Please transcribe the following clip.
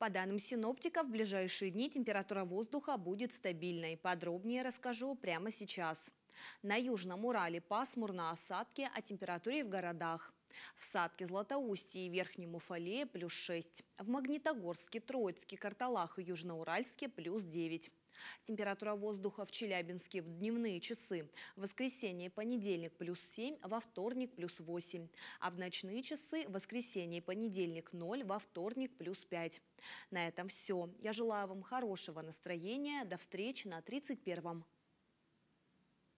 По данным синоптика, в ближайшие дни температура воздуха будет стабильной. Подробнее расскажу прямо сейчас. На Южном Урале пасмурно осадки, о температуре в городах. В Садке, Златоустье и Верхнем Уфале плюс 6. В Магнитогорске, Троицке, Карталах и Южноуральске плюс 9. Температура воздуха в Челябинске в дневные часы. В воскресенье и понедельник плюс 7, во вторник плюс 8. А в ночные часы в воскресенье и понедельник 0, во вторник плюс 5. На этом все. Я желаю вам хорошего настроения. До встречи на 31 -м.